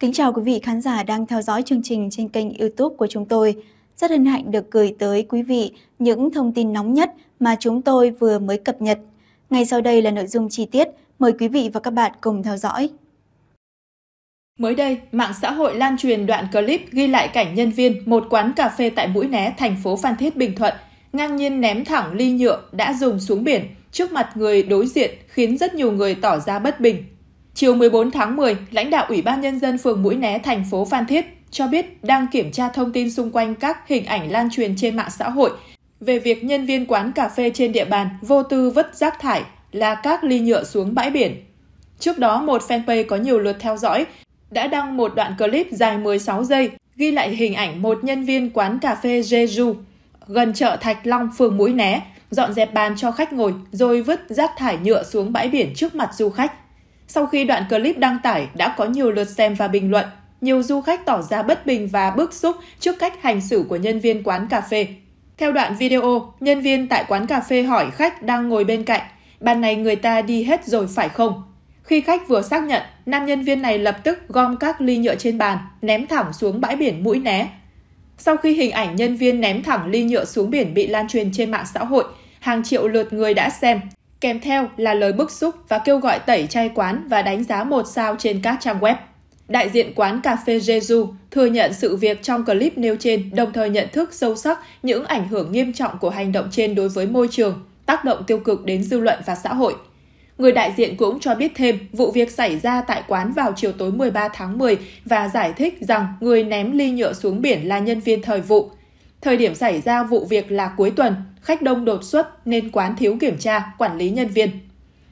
Kính chào quý vị khán giả đang theo dõi chương trình trên kênh YouTube của chúng tôi. Rất hân hạnh được gửi tới quý vị những thông tin nóng nhất mà chúng tôi vừa mới cập nhật. Ngay sau đây là nội dung chi tiết, mời quý vị và các bạn cùng theo dõi. Mới đây, mạng xã hội lan truyền đoạn clip ghi lại cảnh nhân viên một quán cà phê tại Mũi Né, thành phố Phan Thiết, Bình Thuận ngang nhiên ném thẳng ly nhựa đã dùng xuống biển trước mặt người đối diện khiến rất nhiều người tỏ ra bất bình, Chiều 14 tháng 10, lãnh đạo Ủy ban Nhân dân phường Mũi Né, thành phố Phan Thiết cho biết đang kiểm tra thông tin xung quanh các hình ảnh lan truyền trên mạng xã hội về việc nhân viên quán cà phê trên địa bàn vô tư vứt rác thải là các ly nhựa xuống bãi biển. Trước đó, một fanpage có nhiều lượt theo dõi đã đăng một đoạn clip dài 16 giây ghi lại hình ảnh một nhân viên quán cà phê Jeju gần chợ Thạch Long, phường Mũi Né, dọn dẹp bàn cho khách ngồi rồi vứt rác thải nhựa xuống bãi biển trước mặt du khách. Sau khi đoạn clip đăng tải đã có nhiều lượt xem và bình luận, nhiều du khách tỏ ra bất bình và bức xúc trước cách hành xử của nhân viên quán cà phê. Theo đoạn video, nhân viên tại quán cà phê hỏi khách đang ngồi bên cạnh, bàn này người ta đi hết rồi phải không? Khi khách vừa xác nhận, nam nhân viên này lập tức gom các ly nhựa trên bàn, ném thẳng xuống bãi biển Mũi Né. Sau khi hình ảnh nhân viên ném thẳng ly nhựa xuống biển bị lan truyền trên mạng xã hội, hàng triệu lượt người đã xem kèm theo là lời bức xúc và kêu gọi tẩy chay quán và đánh giá một sao trên các trang web. Đại diện quán cà phê Jeju thừa nhận sự việc trong clip nêu trên, đồng thời nhận thức sâu sắc những ảnh hưởng nghiêm trọng của hành động trên đối với môi trường, tác động tiêu cực đến dư luận và xã hội. Người đại diện cũng cho biết thêm vụ việc xảy ra tại quán vào chiều tối 13 tháng 10 và giải thích rằng người ném ly nhựa xuống biển là nhân viên thời vụ. Thời điểm xảy ra vụ việc là cuối tuần, khách đông đột xuất nên quán thiếu kiểm tra, quản lý nhân viên.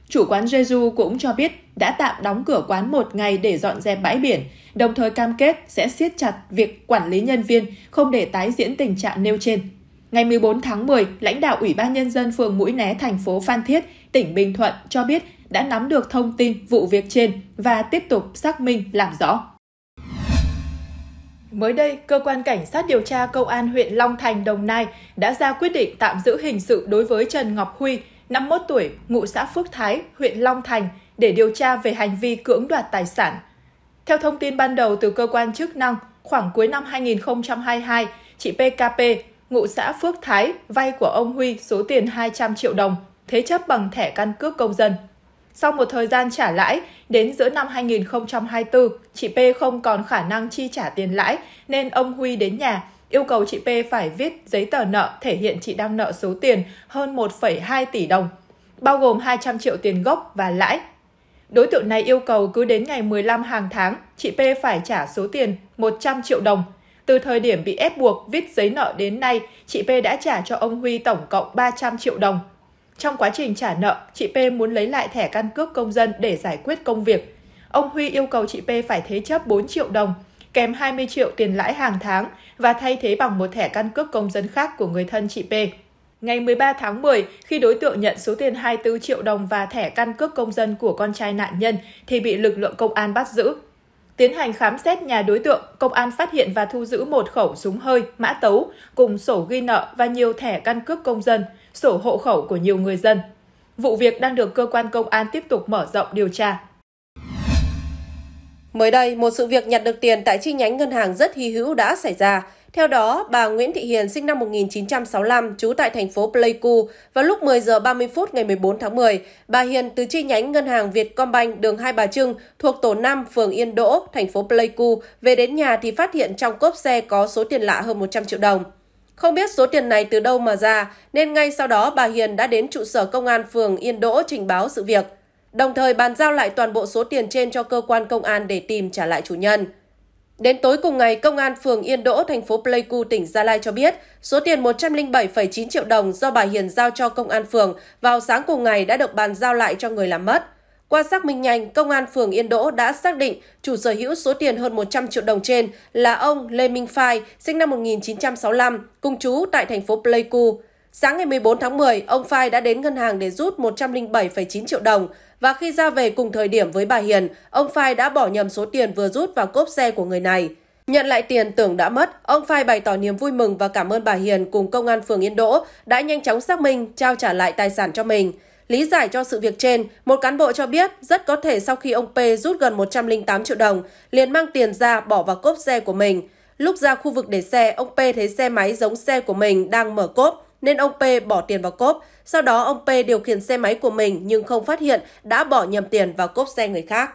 Chủ quán Jeju cũng cho biết đã tạm đóng cửa quán một ngày để dọn dẹp bãi biển, đồng thời cam kết sẽ siết chặt việc quản lý nhân viên không để tái diễn tình trạng nêu trên. Ngày 14 tháng 10, lãnh đạo Ủy ban Nhân dân phường Mũi Né, thành phố Phan Thiết, tỉnh Bình Thuận cho biết đã nắm được thông tin vụ việc trên và tiếp tục xác minh làm rõ. Mới đây, cơ quan cảnh sát điều tra công an huyện Long Thành, Đồng Nai đã ra quyết định tạm giữ hình sự đối với Trần Ngọc Huy, 51 tuổi, ngụ xã Phước Thái, huyện Long Thành để điều tra về hành vi cưỡng đoạt tài sản. Theo thông tin ban đầu từ cơ quan chức năng, khoảng cuối năm 2022, chị PKP, ngụ xã Phước Thái, vay của ông Huy số tiền 200 triệu đồng, thế chấp bằng thẻ căn cước công dân. Sau một thời gian trả lãi, đến giữa năm 2024, chị P không còn khả năng chi trả tiền lãi nên ông Huy đến nhà yêu cầu chị P phải viết giấy tờ nợ thể hiện chị đang nợ số tiền hơn 1,2 tỷ đồng, bao gồm 200 triệu tiền gốc và lãi. Đối tượng này yêu cầu cứ đến ngày 15 hàng tháng, chị P phải trả số tiền 100 triệu đồng. Từ thời điểm bị ép buộc viết giấy nợ đến nay, chị P đã trả cho ông Huy tổng cộng 300 triệu đồng – trong quá trình trả nợ, chị P muốn lấy lại thẻ căn cước công dân để giải quyết công việc. Ông Huy yêu cầu chị P phải thế chấp 4 triệu đồng, kèm 20 triệu tiền lãi hàng tháng và thay thế bằng một thẻ căn cước công dân khác của người thân chị P. Ngày 13 tháng 10, khi đối tượng nhận số tiền 24 triệu đồng và thẻ căn cước công dân của con trai nạn nhân thì bị lực lượng công an bắt giữ. Tiến hành khám xét nhà đối tượng, công an phát hiện và thu giữ một khẩu súng hơi, mã tấu, cùng sổ ghi nợ và nhiều thẻ căn cước công dân, sổ hộ khẩu của nhiều người dân. Vụ việc đang được cơ quan công an tiếp tục mở rộng điều tra. Mới đây, một sự việc nhặt được tiền tại chi nhánh ngân hàng rất hy hữu đã xảy ra theo đó, bà Nguyễn Thị Hiền sinh năm 1965, trú tại thành phố Pleiku, vào lúc 10 giờ 30 phút ngày 14 tháng 10, bà Hiền từ chi nhánh ngân hàng Vietcombank đường Hai Bà Trưng thuộc tổ 5 phường Yên Đỗ, thành phố Pleiku về đến nhà thì phát hiện trong cốp xe có số tiền lạ hơn 100 triệu đồng. Không biết số tiền này từ đâu mà ra, nên ngay sau đó bà Hiền đã đến trụ sở công an phường Yên Đỗ trình báo sự việc, đồng thời bàn giao lại toàn bộ số tiền trên cho cơ quan công an để tìm trả lại chủ nhân. Đến tối cùng ngày, Công an phường Yên Đỗ, thành phố Pleiku, tỉnh Gia Lai cho biết, số tiền 107,9 triệu đồng do bà Hiền giao cho Công an phường vào sáng cùng ngày đã được bàn giao lại cho người làm mất. Qua xác minh nhanh, Công an phường Yên Đỗ đã xác định chủ sở hữu số tiền hơn 100 triệu đồng trên là ông Lê Minh Phai, sinh năm 1965, cùng chú tại thành phố Pleiku. Sáng ngày 14 tháng 10, ông Phai đã đến ngân hàng để rút 107,9 triệu đồng và khi ra về cùng thời điểm với bà Hiền, ông Phai đã bỏ nhầm số tiền vừa rút vào cốp xe của người này. Nhận lại tiền tưởng đã mất, ông Phai bày tỏ niềm vui mừng và cảm ơn bà Hiền cùng công an phường Yên Đỗ đã nhanh chóng xác minh, trao trả lại tài sản cho mình. Lý giải cho sự việc trên, một cán bộ cho biết rất có thể sau khi ông P rút gần 108 triệu đồng, liền mang tiền ra bỏ vào cốp xe của mình. Lúc ra khu vực để xe, ông P thấy xe máy giống xe của mình đang mở cốp nên ông P bỏ tiền vào cốp. Sau đó ông P điều khiển xe máy của mình nhưng không phát hiện đã bỏ nhầm tiền vào cốp xe người khác.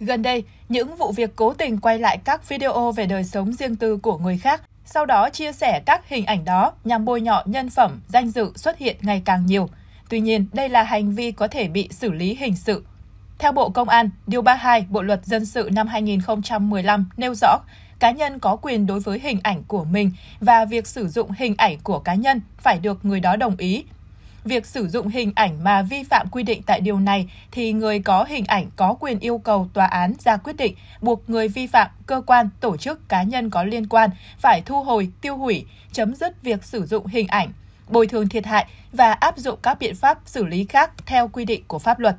Gần đây, những vụ việc cố tình quay lại các video về đời sống riêng tư của người khác, sau đó chia sẻ các hình ảnh đó nhằm bôi nhọ nhân phẩm, danh dự xuất hiện ngày càng nhiều. Tuy nhiên, đây là hành vi có thể bị xử lý hình sự. Theo Bộ Công an, Điều 32 Bộ Luật Dân sự năm 2015 nêu rõ, cá nhân có quyền đối với hình ảnh của mình và việc sử dụng hình ảnh của cá nhân phải được người đó đồng ý. Việc sử dụng hình ảnh mà vi phạm quy định tại điều này thì người có hình ảnh có quyền yêu cầu tòa án ra quyết định buộc người vi phạm, cơ quan, tổ chức, cá nhân có liên quan phải thu hồi, tiêu hủy, chấm dứt việc sử dụng hình ảnh, bồi thường thiệt hại và áp dụng các biện pháp xử lý khác theo quy định của pháp luật.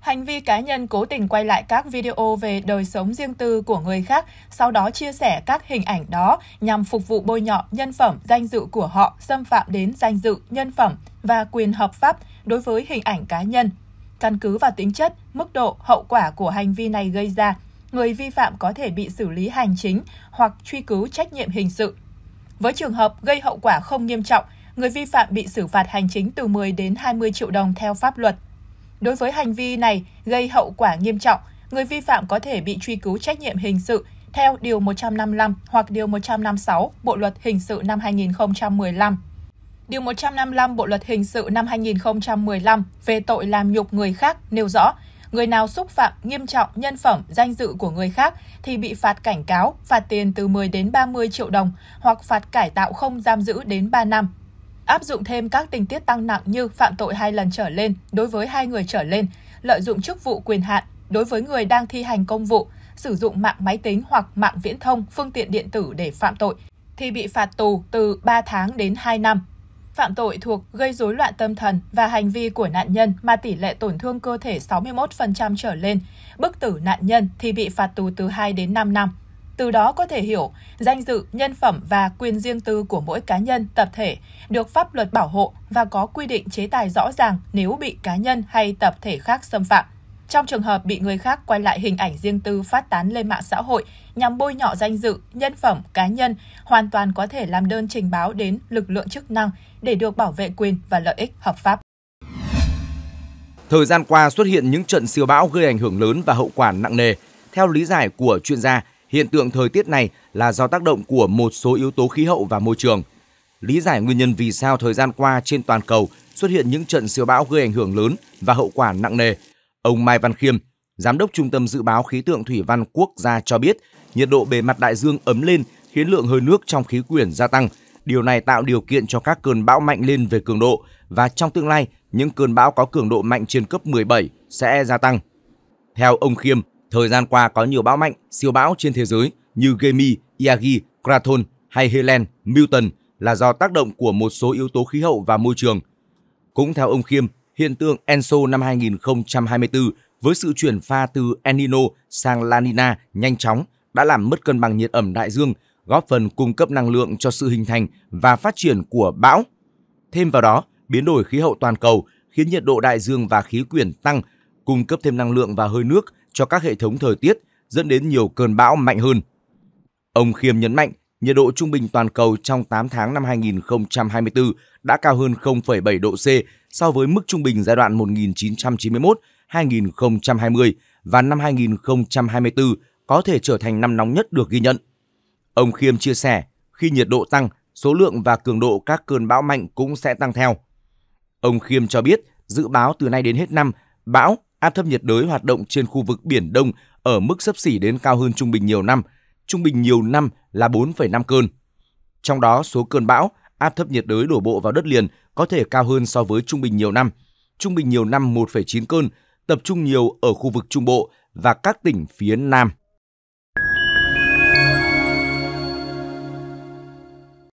Hành vi cá nhân cố tình quay lại các video về đời sống riêng tư của người khác, sau đó chia sẻ các hình ảnh đó nhằm phục vụ bôi nhọ nhân phẩm, danh dự của họ, xâm phạm đến danh dự, nhân phẩm và quyền hợp pháp đối với hình ảnh cá nhân. Căn cứ vào tính chất, mức độ, hậu quả của hành vi này gây ra, người vi phạm có thể bị xử lý hành chính hoặc truy cứu trách nhiệm hình sự. Với trường hợp gây hậu quả không nghiêm trọng, người vi phạm bị xử phạt hành chính từ 10 đến 20 triệu đồng theo pháp luật. Đối với hành vi này gây hậu quả nghiêm trọng, người vi phạm có thể bị truy cứu trách nhiệm hình sự theo Điều 155 hoặc Điều 156 Bộ Luật Hình sự năm 2015. Điều 155 Bộ Luật Hình sự năm 2015 về tội làm nhục người khác nêu rõ, người nào xúc phạm nghiêm trọng nhân phẩm, danh dự của người khác thì bị phạt cảnh cáo, phạt tiền từ 10 đến 30 triệu đồng hoặc phạt cải tạo không giam giữ đến 3 năm áp dụng thêm các tình tiết tăng nặng như phạm tội hai lần trở lên đối với hai người trở lên, lợi dụng chức vụ quyền hạn đối với người đang thi hành công vụ, sử dụng mạng máy tính hoặc mạng viễn thông, phương tiện điện tử để phạm tội, thì bị phạt tù từ 3 tháng đến 2 năm. Phạm tội thuộc gây rối loạn tâm thần và hành vi của nạn nhân mà tỷ lệ tổn thương cơ thể 61% trở lên, bức tử nạn nhân thì bị phạt tù từ 2 đến 5 năm từ đó có thể hiểu danh dự, nhân phẩm và quyền riêng tư của mỗi cá nhân, tập thể được pháp luật bảo hộ và có quy định chế tài rõ ràng nếu bị cá nhân hay tập thể khác xâm phạm. Trong trường hợp bị người khác quay lại hình ảnh riêng tư phát tán lên mạng xã hội nhằm bôi nhọ danh dự, nhân phẩm cá nhân, hoàn toàn có thể làm đơn trình báo đến lực lượng chức năng để được bảo vệ quyền và lợi ích hợp pháp. Thời gian qua xuất hiện những trận siêu bão gây ảnh hưởng lớn và hậu quả nặng nề. Theo lý giải của chuyên gia, Hiện tượng thời tiết này là do tác động của một số yếu tố khí hậu và môi trường. Lý giải nguyên nhân vì sao thời gian qua trên toàn cầu xuất hiện những trận siêu bão gây ảnh hưởng lớn và hậu quả nặng nề, ông Mai Văn Khiêm, giám đốc Trung tâm dự báo khí tượng thủy văn quốc gia cho biết, nhiệt độ bề mặt đại dương ấm lên khiến lượng hơi nước trong khí quyển gia tăng. Điều này tạo điều kiện cho các cơn bão mạnh lên về cường độ và trong tương lai, những cơn bão có cường độ mạnh trên cấp 17 sẽ gia tăng. Theo ông Khiêm, Thời gian qua có nhiều bão mạnh, siêu bão trên thế giới như Gemi, Yagi, Kraton hay Helen, Milton là do tác động của một số yếu tố khí hậu và môi trường. Cũng theo ông Khiêm, hiện tượng Enso năm 2024 với sự chuyển pha từ El Nino sang La Nina nhanh chóng đã làm mất cân bằng nhiệt ẩm đại dương, góp phần cung cấp năng lượng cho sự hình thành và phát triển của bão. Thêm vào đó, biến đổi khí hậu toàn cầu khiến nhiệt độ đại dương và khí quyển tăng, cung cấp thêm năng lượng và hơi nước, cho các hệ thống thời tiết, dẫn đến nhiều cơn bão mạnh hơn. Ông Khiêm nhấn mạnh, nhiệt độ trung bình toàn cầu trong 8 tháng năm 2024 đã cao hơn 0,7 độ C so với mức trung bình giai đoạn 1991-2020 và năm 2024 có thể trở thành năm nóng nhất được ghi nhận. Ông Khiêm chia sẻ, khi nhiệt độ tăng, số lượng và cường độ các cơn bão mạnh cũng sẽ tăng theo. Ông Khiêm cho biết, dự báo từ nay đến hết năm, bão áp thấp nhiệt đới hoạt động trên khu vực Biển Đông ở mức sấp xỉ đến cao hơn trung bình nhiều năm, trung bình nhiều năm là 4,5 cơn. Trong đó, số cơn bão, áp thấp nhiệt đới đổ bộ vào đất liền có thể cao hơn so với trung bình nhiều năm, trung bình nhiều năm 1,9 cơn, tập trung nhiều ở khu vực Trung Bộ và các tỉnh phía Nam.